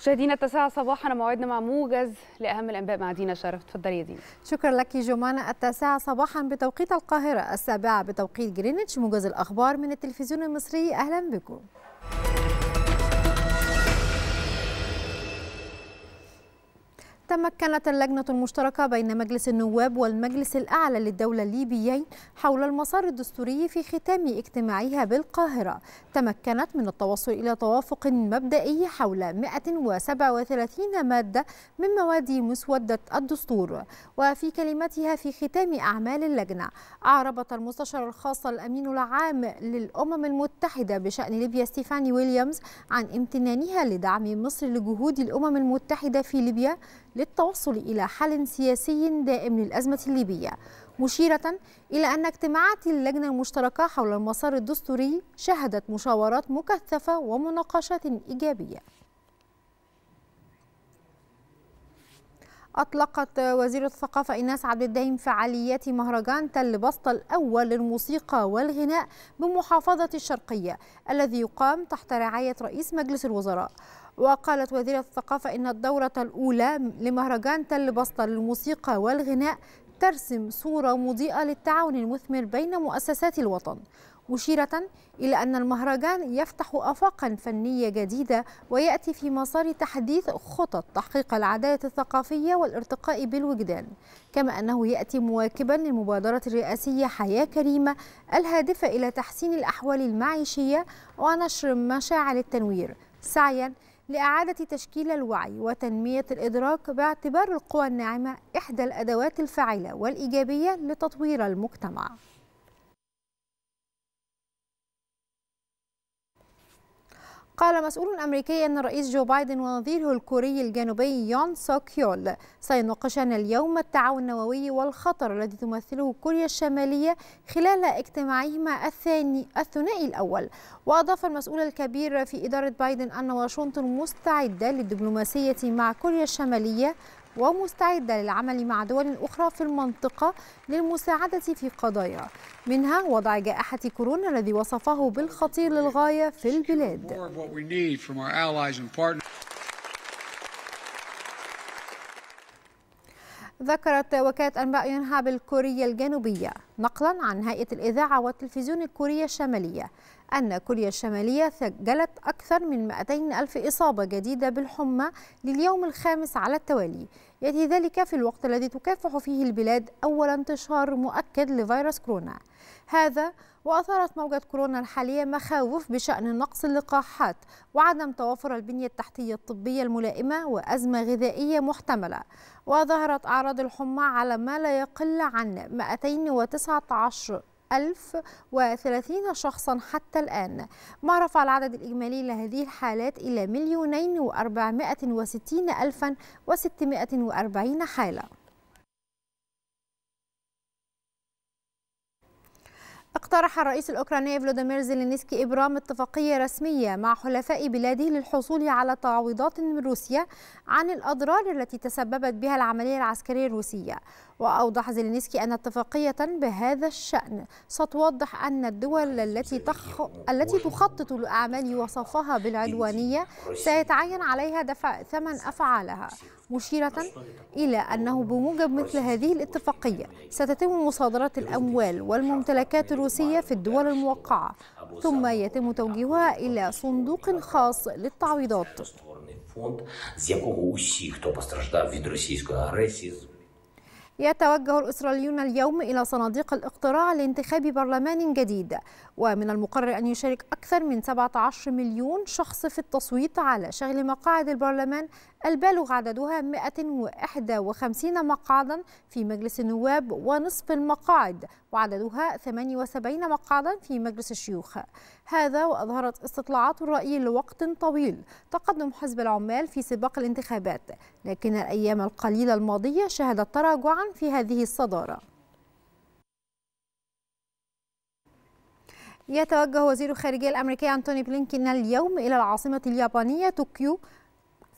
مشاهدينا التاسعة صباحا موعدنا مع موجز لأهم الأنباء مع دينا شرف تفضلي يا دينا شكرا لك جمانة التاسعة صباحا بتوقيت القاهرة السابعة بتوقيت جرينتش موجز الأخبار من التلفزيون المصري أهلا بكم تمكنت اللجنة المشتركة بين مجلس النواب والمجلس الأعلى للدولة الليبيين حول المسار الدستوري في ختام اجتماعها بالقاهرة تمكنت من التوصل إلى توافق مبدئي حول 137 مادة من مواد مسودة الدستور وفي كلمتها في ختام أعمال اللجنة أعربت المستشار الخاص الأمين العام للأمم المتحدة بشأن ليبيا ستيفاني ويليامز عن امتنانها لدعم مصر لجهود الأمم المتحدة في ليبيا للتوصل إلى حل سياسي دائم للأزمة الليبية مشيرة إلى أن اجتماعات اللجنة المشتركة حول المسار الدستوري شهدت مشاورات مكثفة ومناقشات إيجابية أطلقت وزيرة الثقافة إيناس عبد الدهيم فعاليات مهرجان تل بسطة الأول للموسيقى والغناء بمحافظة الشرقية الذي يقام تحت رعاية رئيس مجلس الوزراء وقالت وزيرة الثقافة إن الدورة الأولى لمهرجان تل بسطة للموسيقى والغناء ترسم صورة مضيئة للتعاون المثمر بين مؤسسات الوطن مشيرة إلى أن المهرجان يفتح أفاقا فنية جديدة ويأتي في مسار تحديث خطط تحقيق العدالة الثقافية والارتقاء بالوجدان كما أنه يأتي مواكبا للمبادرة الرئاسية حياة كريمة الهادفة إلى تحسين الأحوال المعيشية ونشر مشاعر التنوير سعيا لإعادة تشكيل الوعي وتنمية الإدراك باعتبار القوى الناعمة إحدى الأدوات الفاعلة والإيجابية لتطوير المجتمع قال مسؤول أمريكي أن الرئيس جو بايدن ونظيره الكوري الجنوبي يون سوك يول سيناقشان اليوم التعاون النووي والخطر الذي تمثله كوريا الشمالية خلال اجتماعهما الثاني الثنائي الأول وأضاف المسؤول الكبير في إدارة بايدن أن واشنطن مستعدة للدبلوماسية مع كوريا الشمالية ومستعدة للعمل مع دول أخرى في المنطقة للمساعدة في قضايا منها وضع جائحة كورونا الذي وصفه بالخطير للغاية في البلاد ذكرت وكالة أنباء ينهى الكورية الجنوبية نقلا عن هيئة الإذاعة والتلفزيون الكورية الشمالية أن كوريا الشمالية سجلت أكثر من 200 ألف إصابة جديدة بالحمى لليوم الخامس على التوالي يأتي ذلك في الوقت الذي تكافح فيه البلاد أول انتشار مؤكد لفيروس كورونا هذا وأثارت موجة كورونا الحالية مخاوف بشأن نقص اللقاحات وعدم توافر البنية التحتية الطبية الملائمة وأزمة غذائية محتملة وظهرت أعراض الحمى على ما لا يقل عن 209 19 ألف وثلاثين شخصا حتى الآن ما رفع العدد الإجمالي لهذه الحالات إلى مليونين وأربعمائة وستين ألفا وستمائة وأربعين حالة اقترح الرئيس الأوكراني فلوديمير زيلينسكي إبرام اتفاقية رسمية مع حلفاء بلاده للحصول على تعويضات من روسيا عن الأضرار التي تسببت بها العملية العسكرية الروسية وأوضح زيلينسكي أن اتفاقية بهذا الشأن ستوضح أن الدول التي تخ... التي تخطط لأعمال وصفها بالعدوانية سيتعين عليها دفع ثمن أفعالها مشيرة إلى أنه بموجب مثل هذه الاتفاقية ستتم مصادرة الأموال والممتلكات الروسية في الدول الموقعة ثم يتم توجيهها إلى صندوق خاص للتعويضات يتوجه الإسرائيليون اليوم إلى صناديق الاقتراع لانتخاب برلمان جديد ومن المقرر أن يشارك أكثر من 17 مليون شخص في التصويت على شغل مقاعد البرلمان البالغ عددها 151 مقعدا في مجلس النواب ونصف المقاعد وعددها 78 مقعدا في مجلس الشيوخ هذا وأظهرت استطلاعات الرأي لوقت طويل تقدم حزب العمال في سباق الانتخابات لكن الأيام القليلة الماضية شهدت تراجعا في هذه الصدارة يتوجه وزير الخارجية الأمريكي أنتوني بلينكين اليوم إلى العاصمة اليابانية طوكيو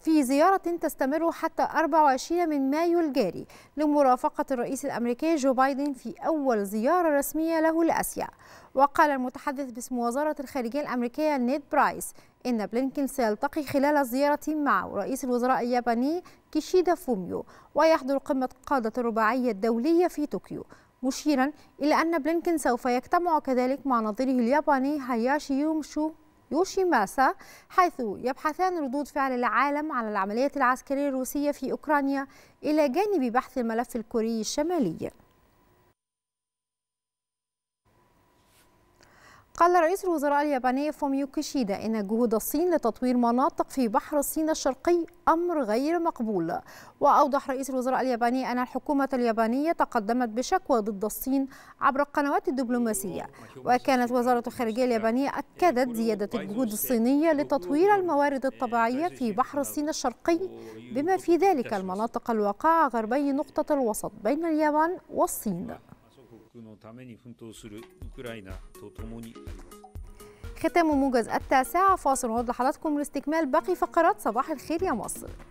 في زيارة تستمر حتى 24 من مايو الجاري لمرافقة الرئيس الأمريكي جو بايدن في أول زيارة رسمية له لأسيا وقال المتحدث باسم وزارة الخارجية الأمريكية نيد برايس إن بلينكين سيلتقي خلال الزيارة مع رئيس الوزراء الياباني كيشيدا فوميو ويحضر قمة قادة الرباعية الدولية في طوكيو مشيرا إلى أن بلينكين سوف يجتمع كذلك مع نظيره الياباني هاياشي يومشو يوشيماسا حيث يبحثان ردود فعل العالم على العملية العسكرية الروسية في أوكرانيا إلى جانب بحث الملف الكوري الشمالي قال رئيس الوزراء الياباني فوميو كيشيدا إن جهود الصين لتطوير مناطق في بحر الصين الشرقي أمر غير مقبول وأوضح رئيس الوزراء الياباني أن الحكومة اليابانية تقدمت بشكوى ضد الصين عبر القنوات الدبلوماسية وكانت وزارة الخارجية اليابانية أكدت زيادة الجهود الصينية لتطوير الموارد الطبيعية في بحر الصين الشرقي بما في ذلك المناطق الواقعة غربي نقطة الوسط بين اليابان والصين 国のために奮闘するウクライナと共にあります。ختام موجز التاسعة فاصل ونعود لحضراتكم لاستكمال باقي فقرات صباح الخير يا مصر